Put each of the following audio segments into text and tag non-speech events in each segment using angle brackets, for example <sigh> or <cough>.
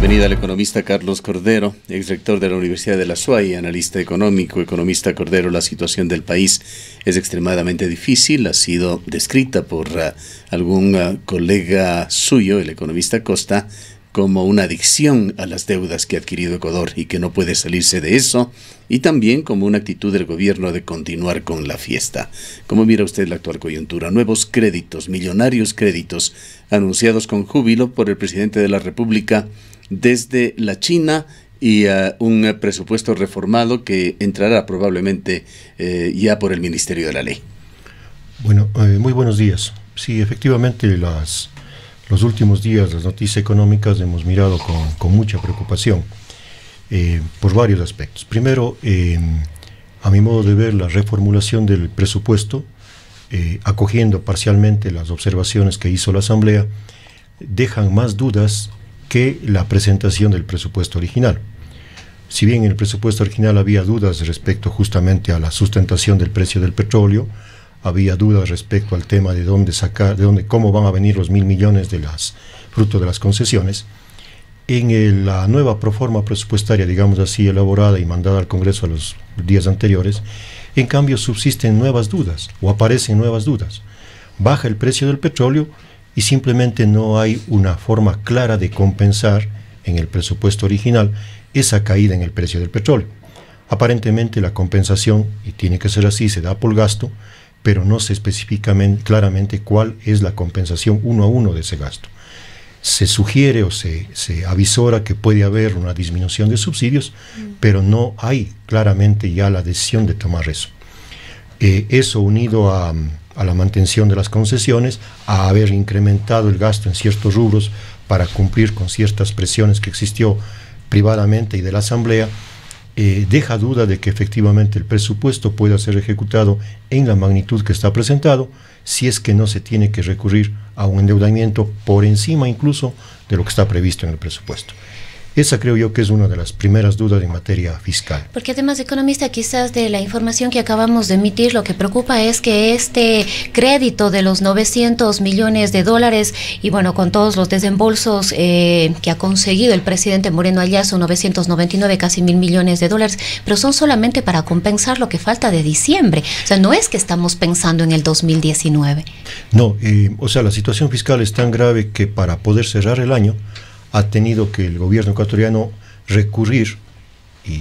bienvenida al economista Carlos Cordero, ex rector de la Universidad de la SUAY, analista económico. Economista Cordero, la situación del país es extremadamente difícil. Ha sido descrita por ah, algún ah, colega suyo, el economista Costa, como una adicción a las deudas que ha adquirido Ecuador y que no puede salirse de eso, y también como una actitud del gobierno de continuar con la fiesta. ¿Cómo mira usted la actual coyuntura? Nuevos créditos, millonarios créditos, anunciados con júbilo por el presidente de la República desde la China y eh, un eh, presupuesto reformado que entrará probablemente eh, ya por el Ministerio de la Ley. Bueno, muy buenos días. Sí, efectivamente, las, los últimos días, las noticias económicas hemos mirado con, con mucha preocupación por varios aspectos. Primero, em, a mi modo de ver, la reformulación del presupuesto, acogiendo parcialmente las observaciones que hizo la Asamblea, dejan más dudas que la presentación del presupuesto original. Si bien en el presupuesto original había dudas respecto justamente a la sustentación del precio del petróleo, había dudas respecto al tema de dónde sacar, de dónde, cómo van a venir los mil millones de las fruto de las concesiones. En la nueva proforma presupuestaria, digamos así, elaborada y mandada al Congreso a los días anteriores, en cambio subsisten nuevas dudas o aparecen nuevas dudas. Baja el precio del petróleo, y simplemente no hay una forma clara de compensar en el presupuesto original esa caída en el precio del petróleo. Aparentemente la compensación, y tiene que ser así, se da por gasto, pero no se especifica claramente cuál es la compensación uno a uno de ese gasto. Se sugiere o se, se avisora que puede haber una disminución de subsidios, mm. pero no hay claramente ya la decisión de tomar eso. Eh, eso unido a, mm, a la mantención de las concesiones, a haber incrementado el gasto en ciertos rubros para cumplir con ciertas presiones que existió privadamente y de la Asamblea, eh, deja duda de que efectivamente el presupuesto pueda ser ejecutado en la magnitud que está presentado, si es que no se tiene que recurrir a un endeudamiento por encima incluso de lo que está previsto en el presupuesto. Esa creo yo que es una de las primeras dudas en materia fiscal. Porque además, economista, quizás de la información que acabamos de emitir, lo que preocupa es que este crédito de los 900 millones de dólares y bueno, con todos los desembolsos eh, que ha conseguido el presidente Moreno allá, son 999, casi mil millones de dólares, pero son solamente para compensar lo que falta de diciembre. O sea, no es que estamos pensando en el 2019. No, eh, o sea, la situación fiscal es tan grave que para poder cerrar el año, ha tenido que el gobierno ecuatoriano recurrir y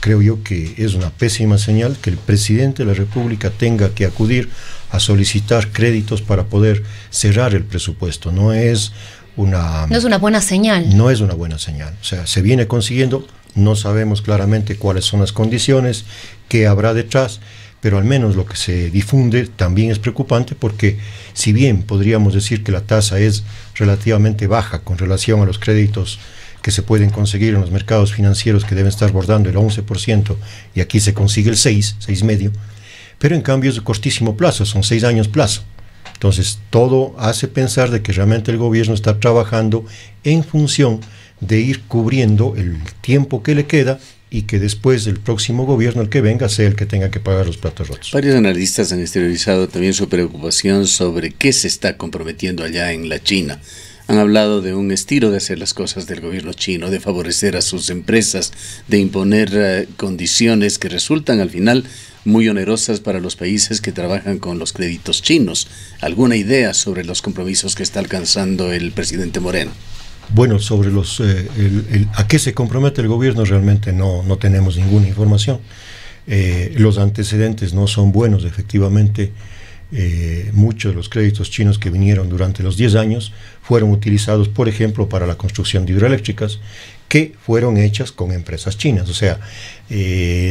creo yo que es una pésima señal que el presidente de la República tenga que acudir a solicitar créditos para poder cerrar el presupuesto. No es una... es una buena señal. No es una buena señal. O sea, se viene consiguiendo, no sabemos claramente cuáles son las condiciones, qué habrá detrás, pero al menos lo que se difunde también es preocupante porque si bien podríamos decir que la tasa es relativamente baja con relación a los créditos que se pueden conseguir en los mercados financieros que deben estar bordando el 11% y aquí se consigue el 6, 6,5, pero en cambio es de cortísimo plazo, son 6 años plazo. Entonces todo hace pensar de que realmente el gobierno está trabajando en función de ir cubriendo el tiempo que le queda y que después del próximo gobierno, el que venga, sea el que tenga que pagar los platos rotos. Varios analistas han exteriorizado también su preocupación sobre qué se está comprometiendo allá en la China. Han hablado de un estilo de hacer las cosas del gobierno chino, de favorecer a sus empresas, de imponer eh, condiciones que resultan al final muy onerosas para los países que trabajan con los créditos chinos. ¿Alguna idea sobre los compromisos que está alcanzando el presidente Moreno? Bueno, sobre los eh, a qué se compromete el gobierno realmente no, tenemos ninguna información. Eh, los antecedentes no son buenos, efectivamente. Eh, muchos de los créditos chinos que vinieron durante los 10 años fueron utilizados, por ejemplo, para la construcción de hidroeléctricas que fueron hechas con empresas chinas. O sea,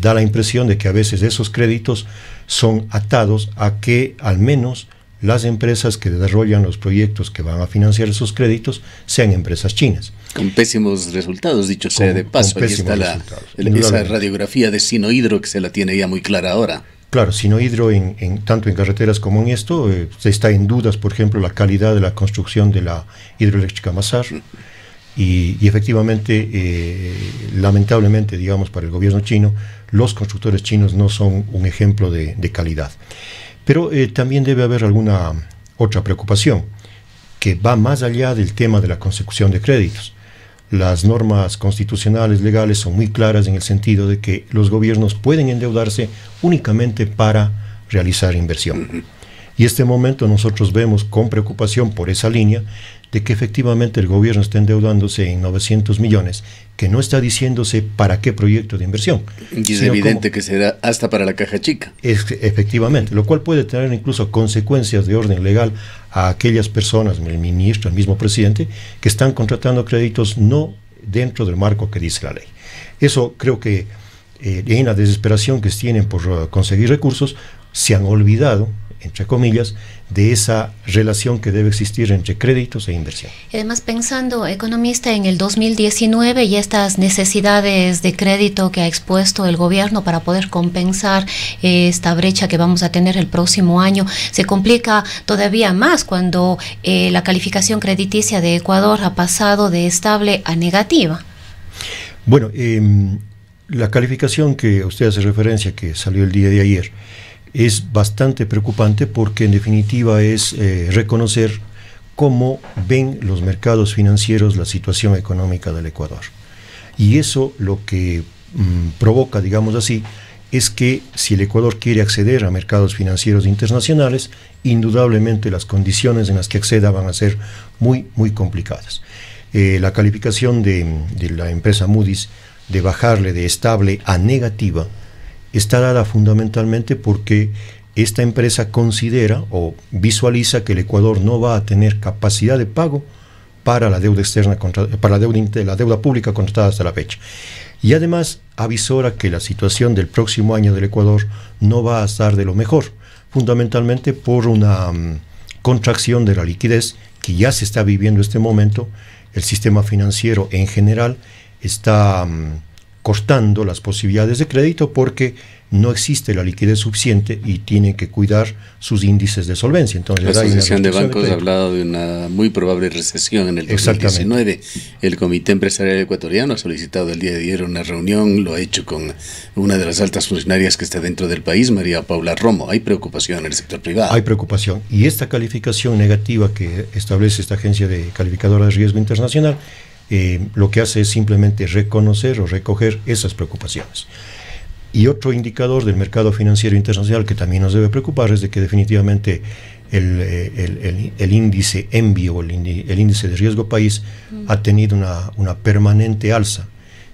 da la impresión de que a veces esos créditos son atados a que al menos las empresas que desarrollan los proyectos que van a financiar esos créditos sean empresas chinas. Con pésimos resultados, dicho sea de paso. la, esa radiografía de Sino-Hidro que se la tiene ya muy clara ahora. Claro, Sinohidro, en, en, tanto en carreteras como en esto, eh, se está en dudas, por ejemplo, la calidad de la construcción de la hidroeléctrica Mazar. Mm. Y, efectivamente, eh, lamentablemente, digamos, para el gobierno chino, los constructores chinos no son un ejemplo de calidad. Pero eh, también debe haber alguna otra preocupación que va más allá del tema de la consecución de créditos. Las normas constitucionales legales son muy claras en el sentido de que los gobiernos pueden endeudarse únicamente para realizar inversión. Y este momento nosotros vemos con preocupación por esa línea de que efectivamente el gobierno está endeudándose en 900 millones, que no está diciéndose para qué proyecto de inversión. es evidente que será hasta para la caja chica. Es, efectivamente, lo cual puede tener incluso consecuencias de orden legal a aquellas personas, el ministro, el mismo presidente, que están contratando créditos no dentro del marco que dice la ley. Eso creo que eh, en la desesperación que tienen por eh, conseguir recursos, se han olvidado entre comillas, de esa relación que debe existir entre créditos e inversión. Además, pensando, economista, en el 2019 y estas necesidades de crédito que ha expuesto el gobierno para poder compensar eh, esta brecha que vamos a tener el próximo año, se complica todavía más cuando eh, la calificación crediticia de Ecuador ha pasado de estable a negativa. Bueno, em, la calificación que usted hace referencia, que salió el día de ayer, es bastante preocupante porque en definitiva es eh, reconocer cómo ven los mercados financieros la situación económica del Ecuador. Y eso lo que mm, provoca, digamos así, es que si el Ecuador quiere acceder a mercados financieros internacionales, indudablemente las condiciones en las que acceda van a ser muy, muy complicadas. Eh, la calificación de, de la empresa Moody's de bajarle de estable a negativa está dada fundamentalmente porque esta empresa considera o visualiza que el Ecuador no va a tener capacidad de pago para la deuda externa para la deuda, la deuda pública contratada hasta la fecha. Y además avisora que la situación del próximo año del Ecuador no va a estar de lo mejor, fundamentalmente por una mm, contracción de la liquidez que ya se está viviendo en este momento. El sistema financiero en general está mm, cortando las posibilidades de crédito porque no existe la liquidez suficiente y tienen que cuidar sus índices de solvencia. Entonces, la Asociación de Bancos ha hablado de una muy probable recesión en el 2019. El Comité Empresarial Ecuatoriano ha solicitado el día de ayer una reunión, lo ha hecho con una de las altas funcionarias que está dentro del país, María Paula Romo. Hay preocupación en el sector privado. Hay preocupación. Y esta calificación negativa que establece esta agencia de calificadora de riesgo internacional eh, lo que hace es simplemente reconocer o recoger esas preocupaciones. Y otro indicador del mercado financiero internacional que también nos debe preocupar es de que definitivamente el, eh, índice envío el, índice de riesgo país ha tenido una, permanente alza.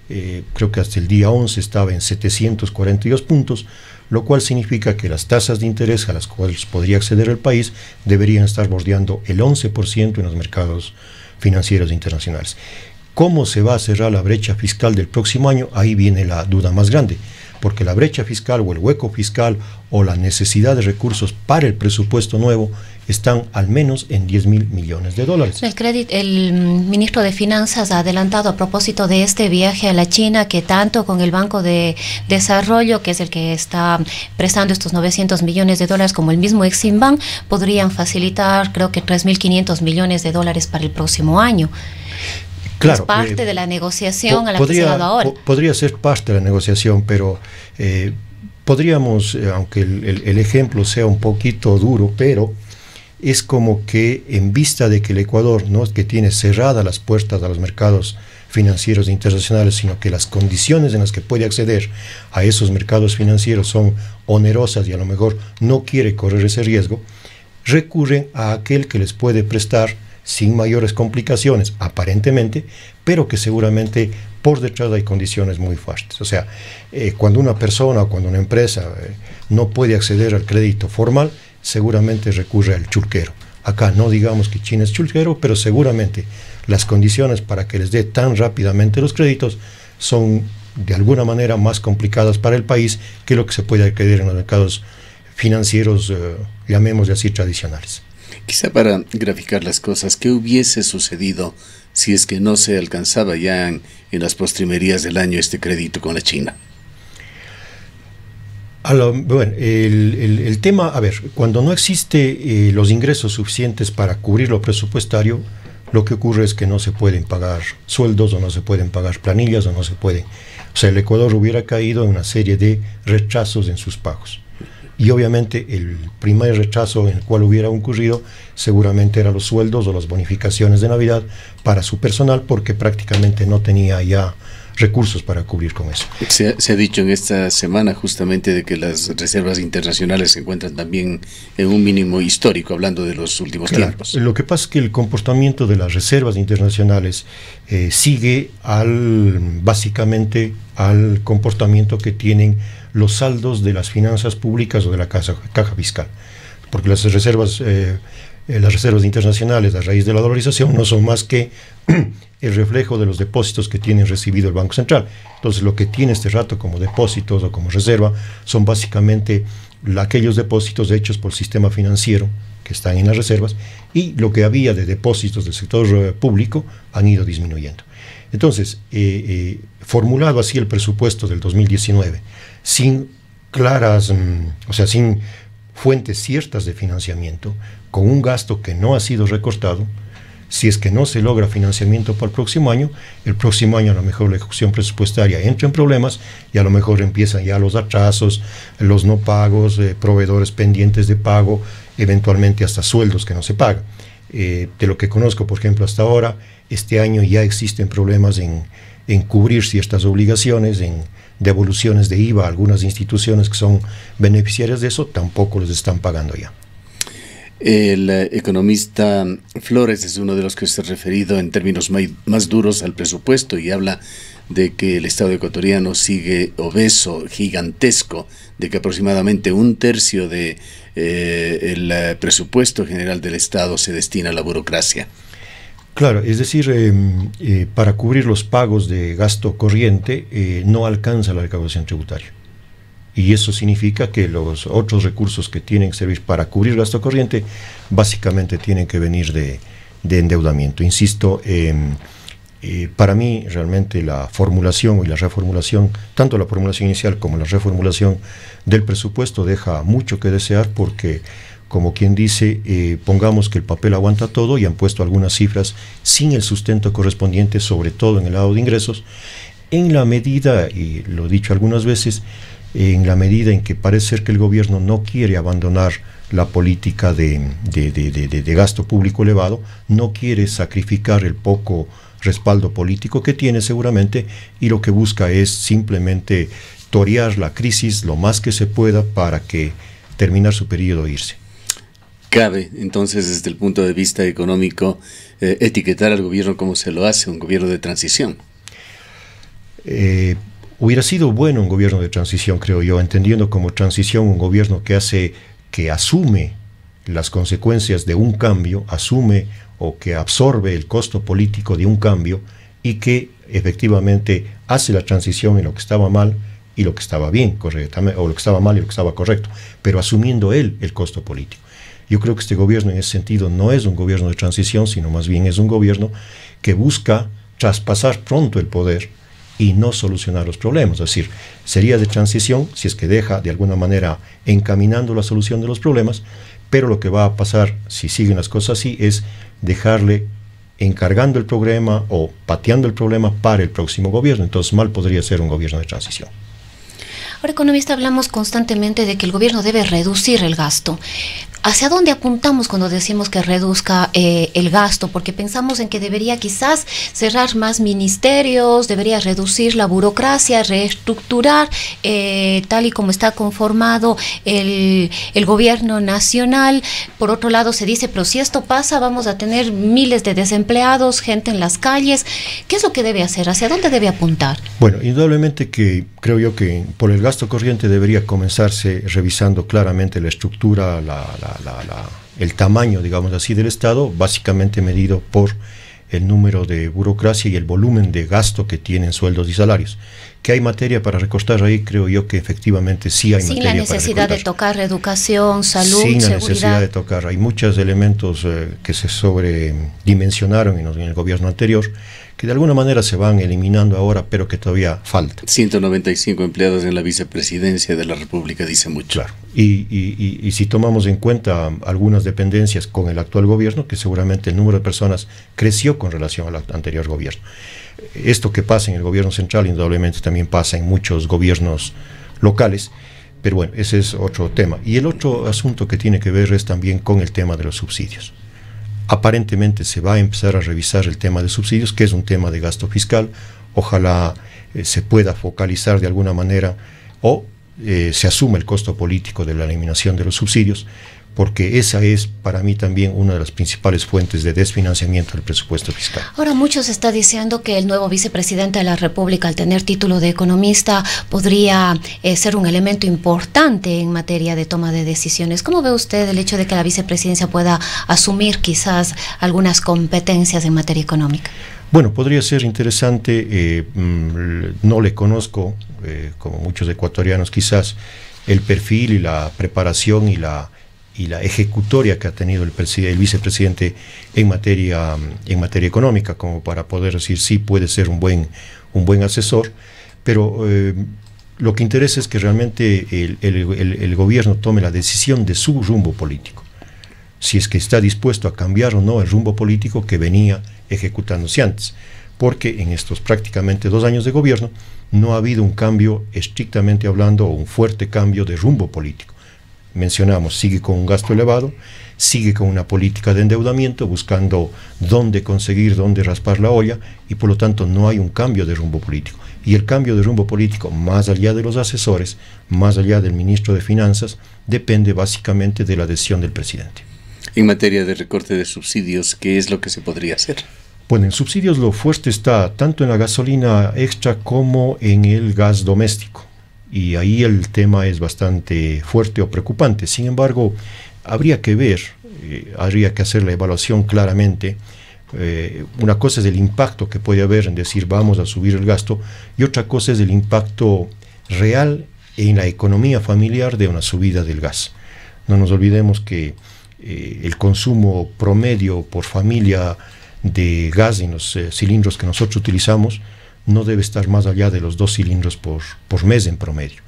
Eh, creo que hasta el día 11 estaba en 742 puntos, lo cual significa que las tasas de interés a las cuales podría acceder el país deberían estar bordeando el 11% en los mercados financieros internacionales. ¿Cómo se va a cerrar la brecha fiscal del próximo año? Ahí viene la duda más grande porque la brecha fiscal o el hueco fiscal o la necesidad de recursos para el presupuesto nuevo están al menos en 10 mil millones de dólares. El, crédito, el mm, ministro de Finanzas ha adelantado a propósito de este viaje a la China que tanto con el Banco de Desarrollo, que es el que está prestando estos 900 millones de dólares, como el mismo Eximbank, podrían facilitar creo que 3.500 millones de dólares para el próximo año es parte eh, de la negociación a la podría, que se ha dado ahora. podría ser parte de la negociación, pero eh, podríamos, eh, aunque el, ejemplo sea un poquito duro, pero es como que en vista de que el Ecuador no es que tiene cerradas las puertas a los mercados financieros internacionales, sino que las condiciones en las que puede acceder a esos mercados financieros son onerosas y a lo mejor no quiere correr ese riesgo, recurren a aquel que les puede prestar sin mayores complicaciones, aparentemente, pero que seguramente por detrás hay condiciones muy fuertes. O sea, eh, cuando una persona o cuando una empresa eh, no puede acceder al crédito formal, seguramente recurre al chulquero. Acá no digamos que China es chulquero, pero seguramente las condiciones para que les dé tan rápidamente los créditos son de alguna manera más complicadas para el país que lo que se puede acceder en los mercados financieros, llamemos eh, llamémosle así, tradicionales quizá para graficar las cosas, qué hubiese sucedido si es que no se alcanzaba ya en, las postrimerías del año este crédito con la China. A bueno, el, tema, a ver, cuando no existe eh, los ingresos suficientes para cubrir lo presupuestario, lo que ocurre es que no se pueden pagar sueldos o no se pueden pagar planillas o no se pueden. O sea, el Ecuador hubiera caído en una serie de rechazos en sus pagos y obviamente el primer rechazo en el cual hubiera ocurrido seguramente eran los sueldos o las bonificaciones de Navidad para su personal porque prácticamente no tenía ya recursos para cubrir con eso. Se, ha dicho en esta semana justamente de que las reservas internacionales se encuentran también en un mínimo histórico, hablando de los últimos claro, tiempos. Lo que pasa es que el comportamiento de las reservas internacionales eh, sigue al básicamente al comportamiento que tienen los saldos de las finanzas públicas o de la casa, caja fiscal porque las reservas eh, eh, las reservas internacionales a raíz de la dolarización no son más que <clears throat> el reflejo de los depósitos que tiene recibido el Banco Central. Entonces, lo que tiene este rato como depósitos o como reserva son básicamente aquellos depósitos hechos por el sistema financiero que están en las reservas y lo que había de depósitos del sector eh, público han ido disminuyendo. Entonces, eh, formulado así el presupuesto del 2019, sin claras, mm, o sea, sin fuentes ciertas de financiamiento, con un gasto que no ha sido recortado, si es que no se logra financiamiento para el próximo año, el próximo año a lo mejor la ejecución presupuestaria entra en problemas y a lo mejor empiezan ya los atrasos, los no pagos, eh, proveedores pendientes de pago, eventualmente hasta sueldos que no se pagan. Eh, de lo que conozco, por ejemplo, hasta ahora, este año ya existen problemas en, en cubrir ciertas obligaciones, en devoluciones de IVA, algunas instituciones que son beneficiarias de eso tampoco los están pagando ya. El eh, economista Flores es uno de los que se ha referido en términos más duros al presupuesto y habla de que el Estado ecuatoriano sigue obeso, gigantesco, de que aproximadamente un tercio del de, eh, eh, presupuesto general del Estado se destina a la burocracia. Claro, es decir, em, para cubrir los pagos de gasto corriente no alcanza la recaudación tributaria y eso significa que los otros recursos que tienen que servir para cubrir gasto corriente básicamente tienen que venir de, endeudamiento. Insisto, em, eh, para mí realmente la formulación y la reformulación, tanto la formulación inicial como la reformulación del presupuesto deja mucho que desear porque como quien dice, eh, pongamos que el papel aguanta todo y han puesto algunas cifras sin el sustento correspondiente, sobre todo en el lado de ingresos, en la medida, y lo he dicho algunas veces, en la medida en que parece ser que el gobierno no quiere abandonar la política de, gasto público elevado, no quiere sacrificar el poco respaldo político que tiene seguramente y lo que busca es simplemente torear la crisis lo más que se pueda para que terminar su periodo e irse. Cabe, entonces, desde el punto de vista económico, eh, etiquetar al gobierno como se lo hace, un gobierno de transición. Eh, Hubiera sido bueno un gobierno de transición, creo yo, entendiendo como transición un gobierno que hace, que asume las consecuencias de un cambio, asume o que absorbe el costo político de un cambio y que efectivamente hace la transición en lo que estaba mal y lo que estaba bien, o lo que estaba mal y lo que estaba correcto, pero asumiendo él el costo político. Yo creo que este gobierno en ese sentido no es un gobierno de transición, sino más bien es un gobierno que busca traspasar pronto el poder y no solucionar los problemas. Es decir, sería de transición si es que deja de alguna manera encaminando la solución de los problemas, pero lo que va a pasar si siguen las cosas así es dejarle encargando el problema o pateando el problema para el próximo gobierno. Entonces mal podría ser un gobierno de transición. Ahora, economista, hablamos constantemente de que el gobierno debe reducir el gasto, ¿Hacia dónde apuntamos cuando decimos que reduzca eh, el gasto? Porque pensamos en que debería quizás cerrar más ministerios, debería reducir la burocracia, reestructurar eh, tal y como está conformado el, gobierno nacional. Por otro lado, se dice, pero si esto pasa, vamos a tener miles de desempleados, gente en las calles. ¿Qué es lo que debe hacer? ¿Hacia dónde debe apuntar? Bueno, indudablemente que creo yo que por el gasto corriente debería comenzarse revisando claramente la estructura, la, la el tamaño, digamos así, del Estado, básicamente medido por el número de burocracia y el volumen de gasto que tienen sueldos y salarios. Que hay materia para recortar ahí, creo yo que efectivamente sí hay Sin materia. Sin la necesidad de tocar educación, salud, Sin la necesidad de tocar. Hay muchos elementos eh, que se sobredimensionaron en el gobierno anterior que de alguna manera se van eliminando ahora, pero que todavía falta. 195 empleados en la vicepresidencia de la República dice mucho. Claro. y, si tomamos en cuenta algunas dependencias con el actual gobierno, que seguramente el número de personas creció con relación al anterior gobierno. Esto que pasa en el gobierno central, indudablemente también pasa en muchos gobiernos locales. Pero bueno, ese es otro tema. Y el otro asunto que tiene que ver es también con el tema de los subsidios aparentemente se va a empezar a revisar el tema de subsidios, que es un tema de gasto fiscal. Ojalá eh, se pueda focalizar de alguna manera o eh, se asume el costo político de la eliminación de los subsidios, porque esa es para mí también una de las principales fuentes de desfinanciamiento del presupuesto fiscal. Ahora muchos está diciendo que el nuevo vicepresidente de la República, al tener título de economista, podría eh, ser un elemento importante en materia de toma de decisiones. ¿Cómo ve usted el hecho de que la vicepresidencia pueda asumir quizás algunas competencias en materia económica? Bueno, podría ser interesante, eh, mm, no le conozco, eh, como muchos ecuatorianos quizás, el perfil y la preparación y la y la ejecutoria que ha tenido el, vicepresidente en materia, en materia económica, como para poder decir sí puede ser un buen, un buen asesor, pero eh, lo que interesa es que realmente el, gobierno tome la decisión de su rumbo político, si es que está dispuesto a cambiar o no el rumbo político que venía ejecutándose antes, porque en estos prácticamente dos años de gobierno no ha habido un cambio estrictamente hablando o un fuerte cambio de rumbo político mencionamos, sigue con un gasto elevado, sigue con una política de endeudamiento, buscando dónde conseguir, dónde raspar la olla, y por lo tanto no hay un cambio de rumbo político. Y el cambio de rumbo político, más allá de los asesores, más allá del ministro de Finanzas, depende básicamente de la decisión del presidente. En materia de recorte de subsidios, ¿qué es lo que se podría hacer? Bueno, en subsidios lo fuerte está tanto en la gasolina extra como en el gas doméstico y ahí el tema es bastante fuerte o preocupante. Sin embargo, habría que ver, eh, habría que hacer la evaluación claramente. Eh, una cosa es el impacto que puede haber en decir vamos a subir el gasto y otra cosa es el impacto real en la economía familiar de una subida del gas. No nos olvidemos que eh, el consumo promedio por familia de gas en los cilindros que nosotros utilizamos no debe estar más allá de los dos cilindros por, por mes en promedio.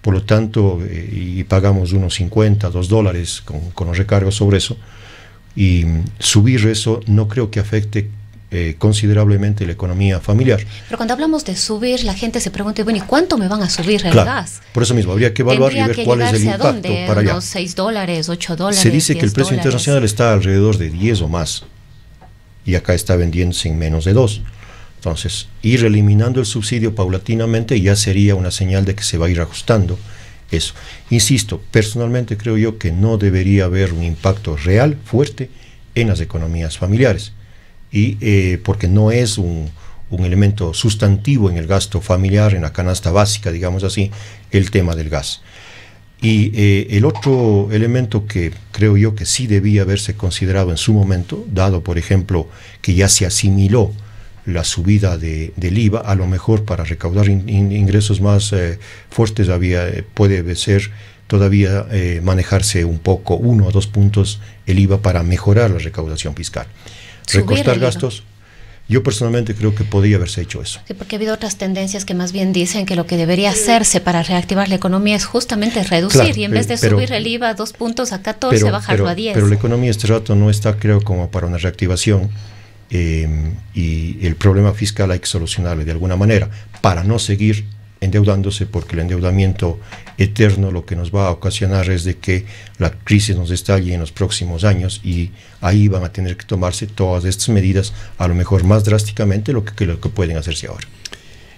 Por lo tanto, eh, y pagamos unos 50, 2 dólares con, con, los recargos sobre eso, y subir eso no creo que afecte eh, considerablemente la economía familiar. Pero cuando hablamos de subir, la gente se pregunta, bueno, ¿y cuánto me van a subir el claro, gas? Por eso mismo, habría que evaluar y ver cuál es el impacto para allá. 6 dólares, 8 dólares. Se dice que el precio internacional está alrededor de 10 o más, y acá está vendiendo sin menos de 2. Entonces, ir eliminando el subsidio paulatinamente ya sería una señal de que se va a ir ajustando eso. Insisto, personalmente creo yo que no debería haber un impacto real, fuerte, en las economías familiares, y eh, porque no es un, elemento sustantivo en el gasto familiar, en la canasta básica, digamos así, el tema del gas. Y eh, el otro elemento que creo yo que sí debía haberse considerado en su momento, dado por ejemplo que ya se asimiló la subida de, del IVA, a lo mejor para recaudar ingresos más eh, fuertes había, eh, puede ser todavía eh, manejarse un poco, uno o dos puntos el IVA para mejorar la recaudación fiscal. recostar Recortar gastos. Yo personalmente creo que podría haberse hecho eso. porque ha habido otras tendencias que más bien dicen que lo que debería hacerse para reactivar la economía es justamente reducir y en vez de subir el IVA dos puntos a 14, bajarlo a 10. Pero la economía este rato no está, creo, como para una reactivación Em, y el problema fiscal hay que solucionarlo de alguna manera para no seguir endeudándose porque el endeudamiento eterno lo que nos va a ocasionar es de que la crisis nos estalle en los próximos años y ahí van a tener que tomarse todas estas medidas a lo mejor más drásticamente lo que lo que pueden hacerse ahora.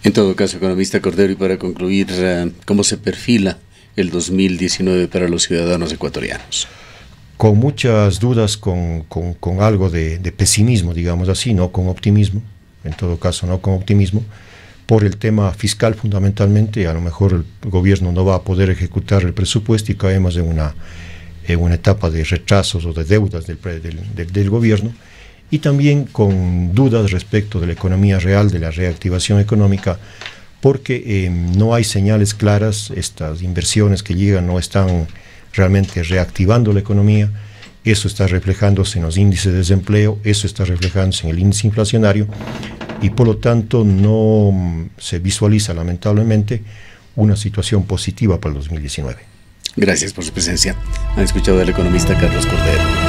En todo caso, economista Cordero, y para concluir, eh, ¿cómo se perfila el 2019 para los ciudadanos ecuatorianos? con muchas dudas, con, algo de, pesimismo, digamos así, no con optimismo, en todo caso no con optimismo, por el tema fiscal fundamentalmente, a lo mejor el gobierno no va a poder ejecutar el presupuesto y caemos en una, una etapa de retrasos o de deudas del, gobierno, y también con dudas respecto de la economía real, de la reactivación económica, porque eh, no hay señales claras, estas inversiones que llegan no están realmente reactivando la economía. Eso está reflejándose en los índices de desempleo, eso está reflejándose en el índice inflacionario y por lo tanto no mm, se visualiza lamentablemente una situación positiva para el 2019. Gracias por su presencia. Ha escuchado el economista Carlos Cordero.